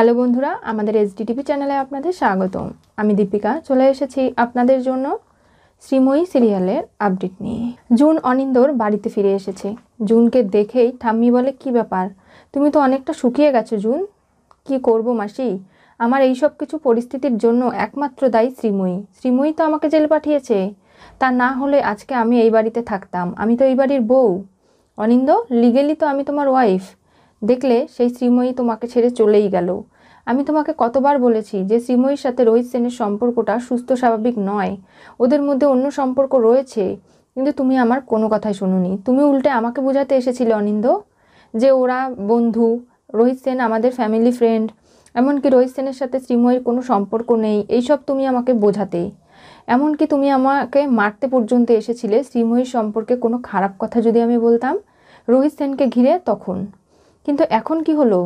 hello বন্ধুরা আমাদের SDTV চ্যানেলে আপনাদের স্বাগতম আমি দীপিকা চলে এসেছি আপনাদের জন্য শ্রীময়ী সিরিয়ালের আপডেট নিয়ে জুন অনিন্দর বাড়িতে ফিরে এসেছে জুনকে দেখেই ঠাম্মি বলে কি ব্যাপার তুমি তো অনেকটা শুকিয়ে গেছো জুন কি করব মাসি আমার এই সব কিছু পরিস্থিতির জন্য একমাত্র দায়ী শ্রীময়ী শ্রীময়ী তো আমাকে জেল পাঠিয়েছে তা না হলে আজকে আমি এই বাড়িতে থাকতাম আমি তো এই বাড়ির বউ অনিন্দ লিগেলি তো আমি তোমার ওয়াইফ দেখলে সেই শ্রীময়ী তোমাকে ছেড়ে চলেই গেল আমি তোমাকে কতবার বলেছি যে শ্রীময়ীর সাথে রোহিত সেনের সম্পর্কটা সুস্থ স্বাভাবিক নয় ওদের মধ্যে অন্য সম্পর্ক রয়েছে কিন্তু তুমি আমার কোনো কথাই শুনুনি তুমি উল্টে আমাকে বোঝাতে এসেছিলে অনিন্দ যে ওরা বন্ধু রোহিত সেন আমাদের ফ্যামিলি ফ্রেন্ড এমনকি রোহিত সেনের সাথে শ্রীময়ীর কোনো সম্পর্ক নেই এইসব তুমি আমাকে বোঝাতে এমনকি তুমি আমাকে মারতে পর্যন্ত এসেছিলে শ্রীময়ীর সম্পর্কে কোনো খারাপ কথা যদি আমি বলতাম রোহিত সেনকে ঘিরে তখন কিন্তু এখন কি হলো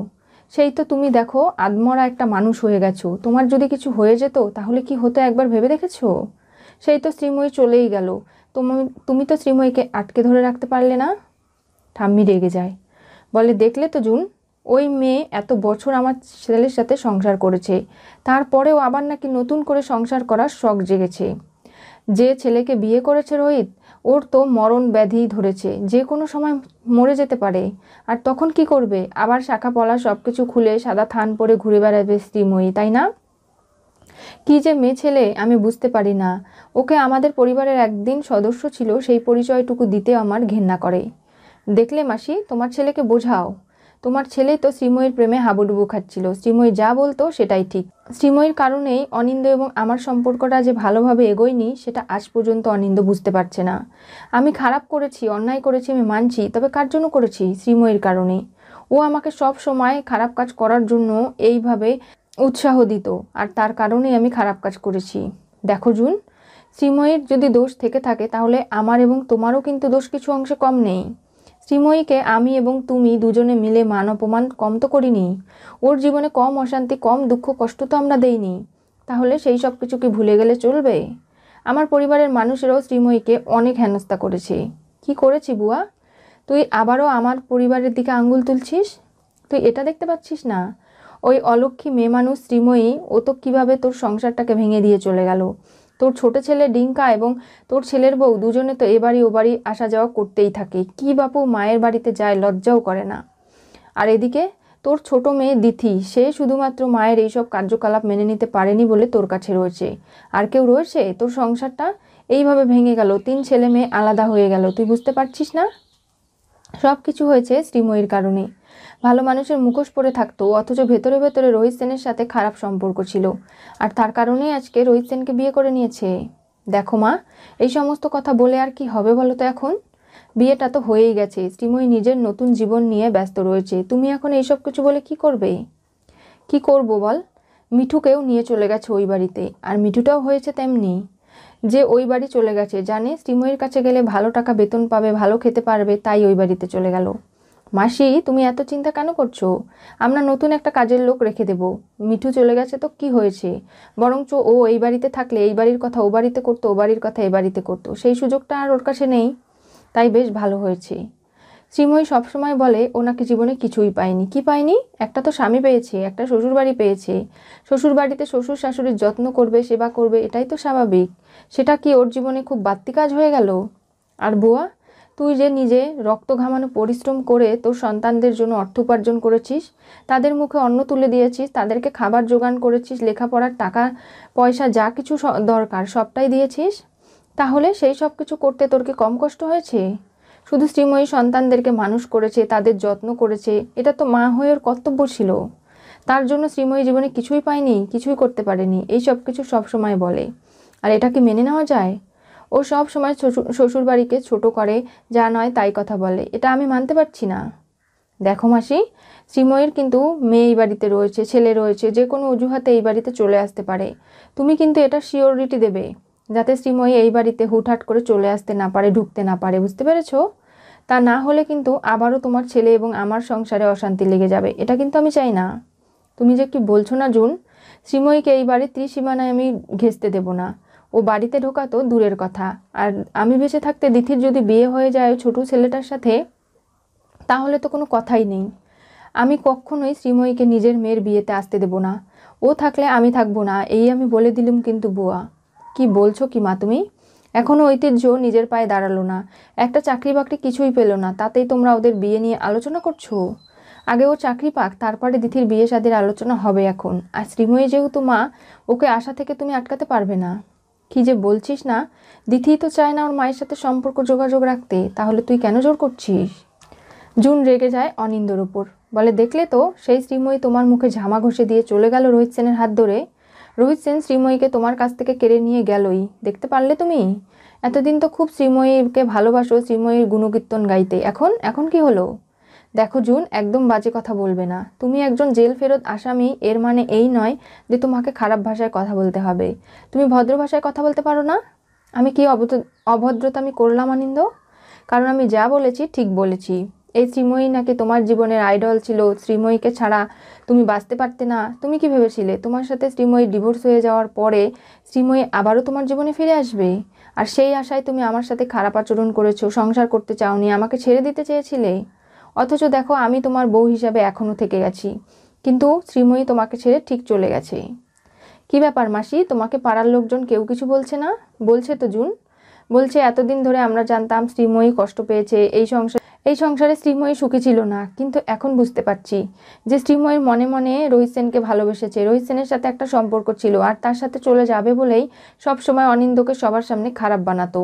সেই তো তুমি দেখো আদমরা একটা মানুষ হয়ে গেছো তোমার যদি কিছু হয়ে যেত তাহলে কি হতো একবার ভেবে দেখেছো সেই তো শ্রীময়ী চলেই গেল তুমি তুমি তো শ্রীময়ীকে আটকে ধরে রাখতে পারলে না ঠাম্মি রেগে যায় বলে দেখলে তো জুন ওই মেয়ে এত বছর আমার ছেলের সাথে সংসার করেছে তারপরেও আবার নাকি নতুন করে সংসার করার শখ জেগেছে যে ছেলেকে বিয়ে করেছে রোহিত ওর তো মরণ ব্যাধি ধরেছে যে কোনো সময় মরে যেতে পারে আর তখন কি করবে আবার শাখা পলা সব কিছু খুলে সাদা থান পরে ঘুরে বেড়াবে স্ত্রীময়ী তাই না কি যে মেয়ে ছেলে আমি বুঝতে পারি না ওকে আমাদের পরিবারের একদিন সদস্য ছিল সেই পরিচয়টুকু দিতে আমার ঘেন্না করে দেখলে মাসি তোমার ছেলেকে বোঝাও তোমার ছেলেই তো শ্রীময়ীর প্রেমে হাবুডুবু খাচ্ছিল শ্রীময়ী যা বলতো সেটাই ঠিক শ্রীময়ীর কারণেই অনিন্দ এবং আমার সম্পর্কটা যে ভালোভাবে এগোয়নি সেটা আজ পর্যন্ত অনিন্দ বুঝতে পারছে না আমি খারাপ করেছি অন্যায় করেছি আমি মানছি তবে কার জন্য করেছি শ্রীময়ীর কারণে ও আমাকে সব সময় খারাপ কাজ করার জন্য এইভাবে উৎসাহ দিত আর তার কারণেই আমি খারাপ কাজ করেছি দেখো জুন শ্রীময়ীর যদি দোষ থেকে থাকে তাহলে আমার এবং তোমারও কিন্তু দোষ কিছু অংশে কম নেই শ্রীময়ীকে আমি এবং তুমি দুজনে মিলে মান অপমান কম তো করিনি ওর জীবনে কম অশান্তি কম দুঃখ কষ্ট তো আমরা দেইনি তাহলে সেই সব কিছু কি ভুলে গেলে চলবে আমার পরিবারের মানুষেরাও শ্রীময়ীকে অনেক হেনস্থা করেছে কি করেছি বুয়া তুই আবারও আমার পরিবারের দিকে আঙ্গুল তুলছিস তুই এটা দেখতে পাচ্ছিস না ওই অলক্ষী মেয়ে মানুষ শ্রীময়ী ও তো কীভাবে তোর সংসারটাকে ভেঙে দিয়ে চলে গেল তোর ছোট ছেলে ডিঙ্কা এবং তোর ছেলের বউ দুজনে তো এ বাড়ি ও বাড়ি আসা যাওয়া করতেই থাকে কি বাপু মায়ের বাড়িতে যায় লজ্জাও করে না আর এদিকে তোর ছোট মেয়ে দিথি সে শুধুমাত্র মায়ের এইসব কার্যকলাপ মেনে নিতে পারেনি বলে তোর কাছে রয়েছে আর কেউ রয়েছে তোর সংসারটা এইভাবে ভেঙে গেল তিন ছেলে মেয়ে আলাদা হয়ে গেল তুই বুঝতে পারছিস না সব কিছু হয়েছে শ্রীময়ীর কারণে ভালো মানুষের মুখোশ পরে থাকতো অথচ ভেতরে ভেতরে রোহিত সেনের সাথে খারাপ সম্পর্ক ছিল আর তার কারণেই আজকে রোহিত সেনকে বিয়ে করে নিয়েছে দেখো মা এই সমস্ত কথা বলে আর কি হবে বলো তো এখন বিয়েটা তো হয়েই গেছে শ্রীময়ী নিজের নতুন জীবন নিয়ে ব্যস্ত রয়েছে তুমি এখন এইসব কিছু বলে কি করবে কি করব বল মিঠুকেও নিয়ে চলে গেছে ওই বাড়িতে আর মিঠুটাও হয়েছে তেমনি যে ওই বাড়ি চলে গেছে জানে শ্রীময়ীর কাছে গেলে ভালো টাকা বেতন পাবে ভালো খেতে পারবে তাই ওই বাড়িতে চলে গেল মাসি তুমি এত চিন্তা কেন করছো আমরা নতুন একটা কাজের লোক রেখে দেব মিঠু চলে গেছে তো কি হয়েছে বরঞ্চ ও এই বাড়িতে থাকলে এই বাড়ির কথা ও বাড়িতে করতো ও বাড়ির কথা এ বাড়িতে করতো সেই সুযোগটা আর ওর কাছে নেই তাই বেশ ভালো হয়েছে শ্রীময়ী সবসময় বলে ওনাকে জীবনে কিছুই পায়নি কি পায়নি একটা তো স্বামী পেয়েছে একটা শ্বশুরবাড়ি পেয়েছে শ্বশুরবাড়িতে শ্বশুর শাশুড়ির যত্ন করবে সেবা করবে এটাই তো স্বাভাবিক সেটা কি ওর জীবনে খুব বাড়তি কাজ হয়ে গেল আর বুয়া তুই যে নিজে রক্ত ঘামানো পরিশ্রম করে তোর সন্তানদের জন্য অর্থ উপার্জন করেছিস তাদের মুখে অন্ন তুলে দিয়েছিস তাদেরকে খাবার জোগান করেছিস লেখাপড়ার টাকা পয়সা যা কিছু দরকার সবটাই দিয়েছিস তাহলে সেই সব কিছু করতে তোর কি কম কষ্ট হয়েছে শুধু শ্রীময়ী সন্তানদেরকে মানুষ করেছে তাদের যত্ন করেছে এটা তো মা হয়ে ওর কর্তব্য ছিল তার জন্য শ্রীময়ী জীবনে কিছুই পায়নি কিছুই করতে পারেনি এই সব কিছু সবসময় বলে আর এটা কি মেনে নেওয়া যায় ও সব সময় শ্বশুর বাড়িকে ছোট করে যা নয় তাই কথা বলে এটা আমি মানতে পারছি না দেখো মাসি শ্রীময়ের কিন্তু মেয়ে এই বাড়িতে রয়েছে ছেলে রয়েছে যে কোনো অজুহাতে এই বাড়িতে চলে আসতে পারে তুমি কিন্তু এটা সিওরিটি দেবে যাতে শ্রীময়ী এই বাড়িতে হুটহাট করে চলে আসতে না পারে ঢুকতে না পারে বুঝতে পেরেছ তা না হলে কিন্তু আবারও তোমার ছেলে এবং আমার সংসারে অশান্তি লেগে যাবে এটা কিন্তু আমি চাই না তুমি যে কি বলছো না জুন শ্রীময়ীকে এই বাড়ির ত্রিসীমানায় আমি ঘেঁচতে দেব না ও বাড়িতে ঢোকা তো দূরের কথা আর আমি বেঁচে থাকতে দিথির যদি বিয়ে হয়ে যায় ছোট ছেলেটার সাথে তাহলে তো কোনো কথাই নেই আমি কখনোই শ্রীময়ীকে নিজের মেয়ের বিয়েতে আসতে দেব না ও থাকলে আমি থাকবো না এই আমি বলে দিলুম কিন্তু বুয়া কি বলছো কি মা তুমি এখনও ঐতিহ্য নিজের পায়ে দাঁড়ালো না একটা চাকরি বাকরি কিছুই পেলো না তাতেই তোমরা ওদের বিয়ে নিয়ে আলোচনা করছো আগে ও চাকরি পাক তারপরে দিথির বিয়ে শাদির আলোচনা হবে এখন আর শ্রীময়ী যেহেতু মা ওকে আশা থেকে তুমি আটকাতে পারবে না কি যে বলছিস না দিথি তো চায় না ওর মায়ের সাথে সম্পর্ক যোগাযোগ রাখতে তাহলে তুই কেন জোর করছিস জুন রেগে যায় অনিন্দর উপর বলে দেখলে তো সেই শ্রীময়ী তোমার মুখে ঝামা ঘষে দিয়ে চলে গেল রোহিত সেনের হাত ধরে রোহিত সেন শ্রীময়ীকে তোমার কাছ থেকে কেড়ে নিয়ে গেলই দেখতে পারলে তুমি এতদিন তো খুব শ্রীময়ীকে ভালোবাসো শ্রীময়ীর গুণকীর্তন গাইতে এখন এখন কি হলো দেখো জুন একদম বাজে কথা বলবে না তুমি একজন জেল ফেরত আসামি এর মানে এই নয় যে তোমাকে খারাপ ভাষায় কথা বলতে হবে তুমি ভদ্র ভাষায় কথা বলতে পারো না আমি কি অভদ্রতা আমি করলাম আনিন্দ কারণ আমি যা বলেছি ঠিক বলেছি এই শ্রীময়ী নাকি তোমার জীবনের আইডল ছিল শ্রীময়ীকে ছাড়া তুমি বাঁচতে পারতে না তুমি কি ভেবেছিলে তোমার সাথে শ্রীময়ী ডিভোর্স হয়ে যাওয়ার পরে শ্রীময়ী আবারও তোমার জীবনে ফিরে আসবে আর সেই আশায় তুমি আমার সাথে খারাপ আচরণ করেছো সংসার করতে চাওনি আমাকে ছেড়ে দিতে চেয়েছিলে অথচ দেখো আমি তোমার বউ হিসাবে এখনও থেকে গেছি কিন্তু শ্রীময়ী তোমাকে ছেড়ে ঠিক চলে গেছে কি ব্যাপার মাসি তোমাকে পাড়ার লোকজন কেউ কিছু বলছে না বলছে তো জুন বলছে এতদিন ধরে আমরা জানতাম শ্রীময়ী কষ্ট পেয়েছে এই সংসার এই সংসারে শ্রীময়ী সুখী ছিল না কিন্তু এখন বুঝতে পারছি যে শ্রীময়ীর মনে মনে রোহিত সেনকে ভালোবেসেছে রোহিত সেনের সাথে একটা সম্পর্ক ছিল আর তার সাথে চলে যাবে বলেই সবসময় অনিন্দকে সবার সামনে খারাপ বানাতো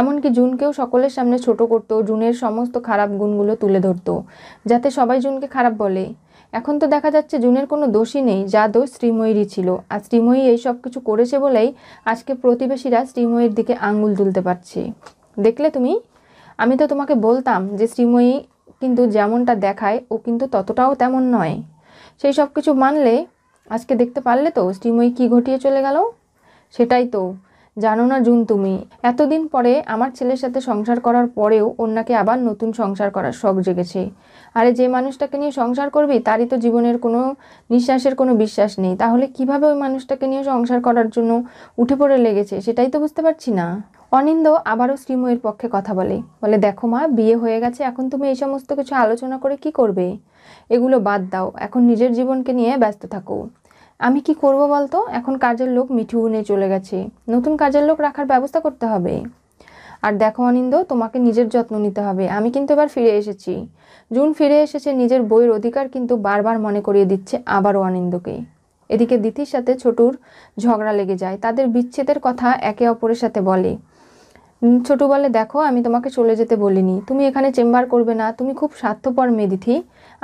এমনকি জুনকেও সকলের সামনে ছোট করতো জুনের সমস্ত খারাপ গুণগুলো তুলে ধরতো যাতে সবাই জুনকে খারাপ বলে এখন তো দেখা যাচ্ছে জুনের কোনো দোষই নেই যা দোষ শ্রীময়ীরই ছিল আর শ্রীময়ী এই সব কিছু করেছে বলেই আজকে প্রতিবেশীরা শ্রীময়ীর দিকে আঙ্গুল তুলতে পারছে দেখলে তুমি আমি তো তোমাকে বলতাম যে শ্রীময়ী কিন্তু যেমনটা দেখায় ও কিন্তু ততটাও তেমন নয় সেই সব কিছু মানলে আজকে দেখতে পারলে তো শ্রীময়ী কী ঘটিয়ে চলে গেল সেটাই তো জানো না জুন তুমি এতদিন পরে আমার ছেলের সাথে সংসার করার পরেও অন্যকে আবার নতুন সংসার করার শখ জেগেছে আরে যে মানুষটাকে নিয়ে সংসার করবি তারই তো জীবনের কোনো নিঃশ্বাসের কোনো বিশ্বাস নেই তাহলে কিভাবে ওই মানুষটাকে নিয়ে সংসার করার জন্য উঠে পড়ে লেগেছে সেটাই তো বুঝতে পারছি না অনিন্দ আবারও শ্রীময়ের পক্ষে কথা বলে বলে দেখো মা বিয়ে হয়ে গেছে এখন তুমি এই সমস্ত কিছু আলোচনা করে কি করবে এগুলো বাদ দাও এখন নিজের জীবনকে নিয়ে ব্যস্ত থাকো আমি কি করব বলতো এখন কাজের লোক মিঠুগুনে চলে গেছে নতুন কাজের লোক রাখার ব্যবস্থা করতে হবে আর দেখো অনিন্দ তোমাকে নিজের যত্ন নিতে হবে আমি কিন্তু এবার ফিরে এসেছি জুন ফিরে এসেছে নিজের বইয়ের অধিকার কিন্তু বারবার মনে করিয়ে দিচ্ছে আবারও অনিন্দকে এদিকে দিতির সাথে ছোটুর ঝগড়া লেগে যায় তাদের বিচ্ছেদের কথা একে অপরের সাথে বলে ছোটু বলে দেখো আমি তোমাকে চলে যেতে বলিনি তুমি এখানে চেম্বার করবে না তুমি খুব স্বার্থপর মেয়ে দিথি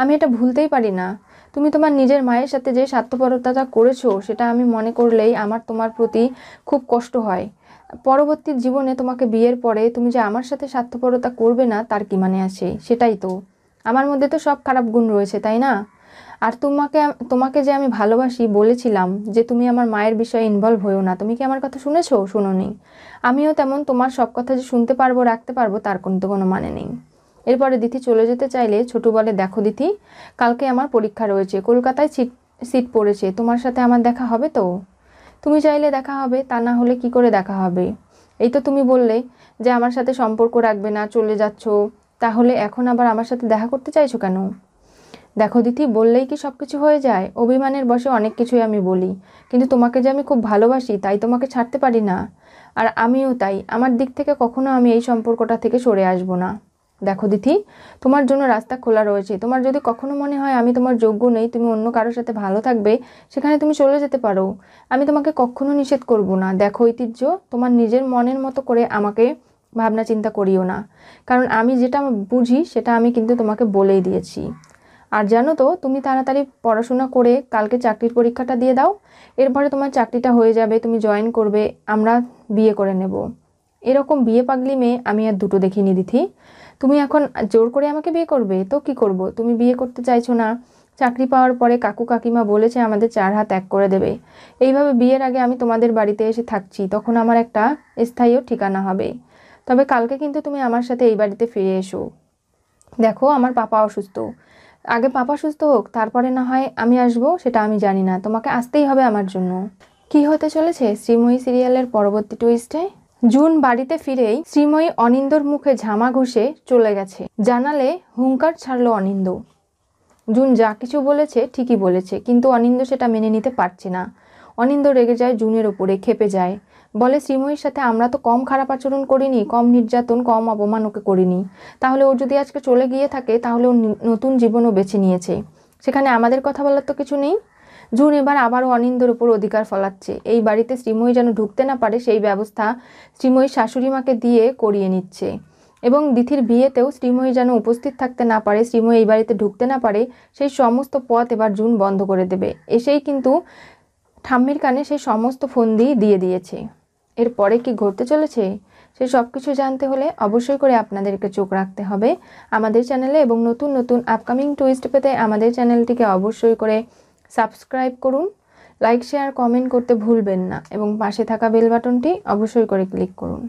আমি এটা ভুলতেই পারি না তুমি তোমার নিজের মায়ের সাথে যে স্বার্থপরতাটা করেছো সেটা আমি মনে করলেই আমার তোমার প্রতি খুব কষ্ট হয় পরবর্তী জীবনে তোমাকে বিয়ের পরে তুমি যে আমার সাথে স্বার্থপরতা করবে না তার কি মানে আছে সেটাই তো আমার মধ্যে তো সব খারাপ গুণ রয়েছে তাই না আর তোমাকে তোমাকে যে আমি ভালোবাসি বলেছিলাম যে তুমি আমার মায়ের বিষয়ে ইনভলভ হয়েও না তুমি কি আমার কথা শুনেছো নি আমিও তেমন তোমার সব কথা যে শুনতে পারবো রাখতে পারবো তার কোনো তো কোনো মানে নেই এরপরে দিতি চলে যেতে চাইলে ছোটু বলে দেখো দিতি কালকে আমার পরীক্ষা রয়েছে কলকাতায় সিট সিট পড়েছে তোমার সাথে আমার দেখা হবে তো তুমি চাইলে দেখা হবে তা না হলে কি করে দেখা হবে এই তো তুমি বললে যে আমার সাথে সম্পর্ক রাখবে না চলে যাচ্ছ তাহলে এখন আবার আমার সাথে দেখা করতে চাইছো কেন দেখো দিদি বললেই কি সব কিছু হয়ে যায় অভিমানের বসে অনেক কিছুই আমি বলি কিন্তু তোমাকে যে আমি খুব ভালোবাসি তাই তোমাকে ছাড়তে পারি না আর আমিও তাই আমার দিক থেকে কখনো আমি এই সম্পর্কটা থেকে সরে আসবো না দেখো দিথি তোমার জন্য রাস্তা খোলা রয়েছে তোমার যদি কখনো মনে হয় আমি তোমার যোগ্য নেই তুমি অন্য কারোর সাথে ভালো থাকবে সেখানে তুমি চলে যেতে পারো আমি তোমাকে কখনো নিষেধ করব না দেখো ঐতিহ্য তোমার নিজের মনের মতো করে আমাকে ভাবনা চিন্তা করিও না কারণ আমি যেটা বুঝি সেটা আমি কিন্তু তোমাকে বলেই দিয়েছি আর জানো তো তুমি তাড়াতাড়ি পড়াশোনা করে কালকে চাকরির পরীক্ষাটা দিয়ে দাও এরপরে তোমার চাকরিটা হয়ে যাবে তুমি জয়েন করবে আমরা বিয়ে করে নেব এরকম বিয়ে পাগলি মেয়ে আমি আর দুটো দেখিনি দিথি তুমি এখন জোর করে আমাকে বিয়ে করবে তো কি করব তুমি বিয়ে করতে চাইছো না চাকরি পাওয়ার পরে কাকু কাকিমা বলেছে আমাদের চার হাত এক করে দেবে এইভাবে বিয়ের আগে আমি তোমাদের বাড়িতে এসে থাকছি তখন আমার একটা স্থায়ীও ঠিকানা হবে তবে কালকে কিন্তু তুমি আমার সাথে এই বাড়িতে ফিরে এসো দেখো আমার পাপা অসুস্থ আগে পাপা সুস্থ হোক তারপরে না হয় আমি আসবো সেটা আমি জানি না তোমাকে আসতেই হবে আমার জন্য কি হতে চলেছে শ্রীময়ী সিরিয়ালের পরবর্তী টুইস্টে জুন বাড়িতে ফিরেই শ্রীময়ী অনিন্দর মুখে ঝামা ঘষে চলে গেছে জানালে হুঙ্কার ছাড়লো অনিন্দ জুন যা কিছু বলেছে ঠিকই বলেছে কিন্তু অনিন্দ সেটা মেনে নিতে পারছে না অনিন্দ রেগে যায় জুনের ওপরে খেপে যায় বলে শ্রীময়ীর সাথে আমরা তো কম খারাপ আচরণ করিনি কম নির্যাতন কম অপমান ওকে করিনি তাহলে ও যদি আজকে চলে গিয়ে থাকে তাহলে ও নতুন জীবনও বেছে নিয়েছে সেখানে আমাদের কথা বলার তো কিছু নেই জুন এবার আবারও অনিন্দর উপর অধিকার ফলাচ্ছে এই বাড়িতে শ্রীময়ী যেন ঢুকতে না পারে সেই ব্যবস্থা শ্রীময়ী শাশুড়ি মাকে দিয়ে করিয়ে নিচ্ছে এবং দিথির বিয়েতেও শ্রীময়ী যেন উপস্থিত থাকতে না পারে শ্রীময়ী এই বাড়িতে ঢুকতে না পারে সেই সমস্ত পথ এবার জুন বন্ধ করে দেবে এসেই কিন্তু ঠাম্মির কানে সেই সমস্ত ফন্দি দিয়ে দিয়েছে এরপরে কি ঘটতে চলেছে সে সব কিছু জানতে হলে অবশ্যই করে আপনাদেরকে চোখ রাখতে হবে আমাদের চ্যানেলে এবং নতুন নতুন আপকামিং টুইস্ট পেতে আমাদের চ্যানেলটিকে অবশ্যই করে সাবস্ক্রাইব করুন লাইক শেয়ার কমেন্ট করতে ভুলবেন না এবং পাশে থাকা বেল বাটনটি অবশ্যই করে ক্লিক করুন